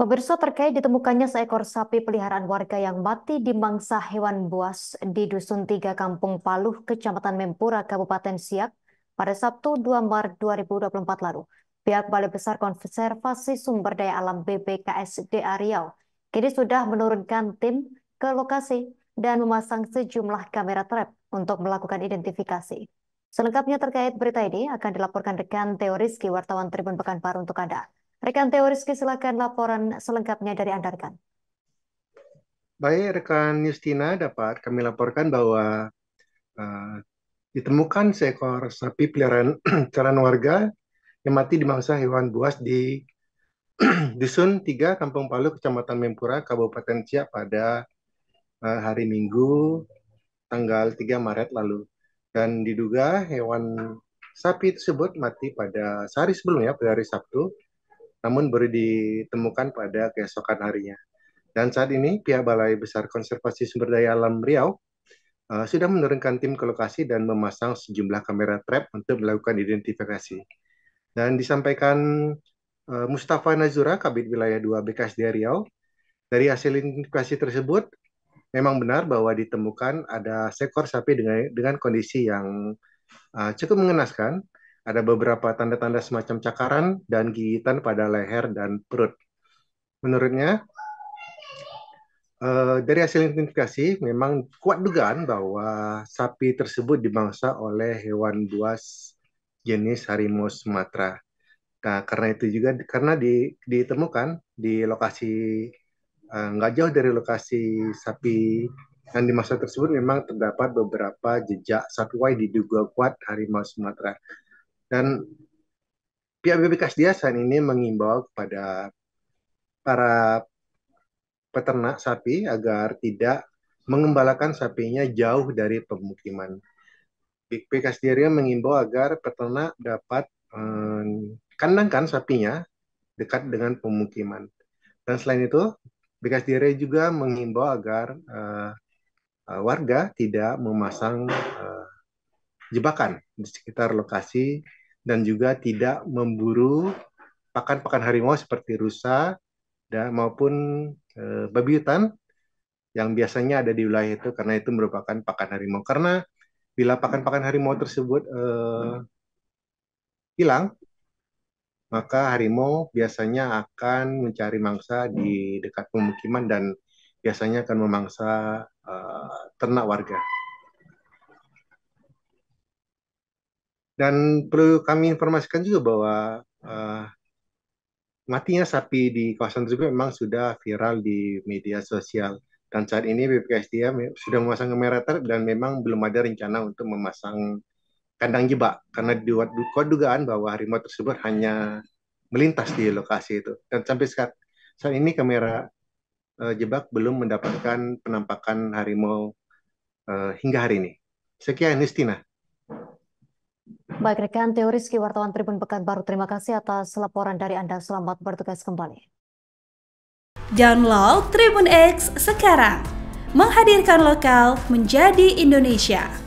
Pemirsa terkait ditemukannya seekor sapi peliharaan warga yang mati di mangsa hewan buas di Dusun tiga Kampung Paluh, Kecamatan Mempura, Kabupaten Siak pada Sabtu 2 Maret 2024 lalu. Pihak Balai Besar Konservasi Sumber Daya Alam BBKSDA Riau kini sudah menurunkan tim ke lokasi dan memasang sejumlah kamera trap untuk melakukan identifikasi. Selengkapnya terkait berita ini akan dilaporkan rekan teoriski wartawan Tribun Pekanbaru untuk Anda. Rekan Teo Rizky, silakan laporan selengkapnya dari Anda, rekan. Baik, rekan Justina dapat kami laporkan bahwa uh, ditemukan seekor sapi peliharaan calon warga yang mati di dimangsa hewan buas di Dusun 3 Kampung Palu, Kecamatan Mempura, Kabupaten Ciak pada uh, hari Minggu tanggal 3 Maret lalu. Dan diduga hewan sapi tersebut mati pada sehari sebelumnya, pada hari Sabtu, namun baru ditemukan pada keesokan harinya. Dan saat ini pihak Balai Besar Konservasi Sumber Daya Alam Riau uh, sudah menurunkan tim ke lokasi dan memasang sejumlah kamera trap untuk melakukan identifikasi. Dan disampaikan uh, Mustafa Nazura, Kabit Wilayah 2 BKSD Riau, dari hasil identifikasi tersebut memang benar bahwa ditemukan ada seekor sapi dengan, dengan kondisi yang uh, cukup mengenaskan ada beberapa tanda-tanda semacam cakaran dan gigitan pada leher dan perut. Menurutnya, uh, dari hasil identifikasi memang kuat dugaan bahwa sapi tersebut dimangsa oleh hewan buas jenis harimau Sumatera. Nah, karena itu juga karena di, ditemukan di lokasi nggak eh, nggak jauh dari lokasi sapi yang di tersebut memang terdapat beberapa jejak satwa yang diduga kuat harimau Sumatera. Dan pihak BPKS Diasan ini mengimbau kepada para peternak sapi agar tidak mengembalakan sapinya jauh dari pemukiman. BPKS Diaria mengimbau agar peternak dapat um, kandangkan sapinya dekat dengan pemukiman. Dan selain itu, BKS Diaria juga mengimbau agar uh, warga tidak memasang uh, jebakan di sekitar lokasi dan juga tidak memburu pakan-pakan harimau seperti rusa dan maupun e, eh, babi hutan yang biasanya ada di wilayah itu karena itu merupakan pakan harimau. Karena bila pakan-pakan harimau tersebut e, hilang, maka harimau biasanya akan mencari mangsa di dekat pemukiman dan biasanya akan memangsa uh, ternak warga. Dan perlu kami informasikan juga bahwa uh, matinya sapi di kawasan tersebut memang sudah viral di media sosial. Dan saat ini BPKSDA sudah memasang kamera dan memang belum ada rencana untuk memasang kandang jebak karena dibuat dugaan bahwa harimau tersebut hanya melintas di lokasi itu. Dan sampai saat, saat ini kamera uh, jebak belum mendapatkan penampakan harimau uh, hingga hari ini. Sekian, Nistina. Baik rekan teoriski wartawan Tribun Pekanbaru, terima kasih atas laporan dari Anda. Selamat bertugas kembali. Download Tribun X sekarang. Menghadirkan lokal menjadi Indonesia.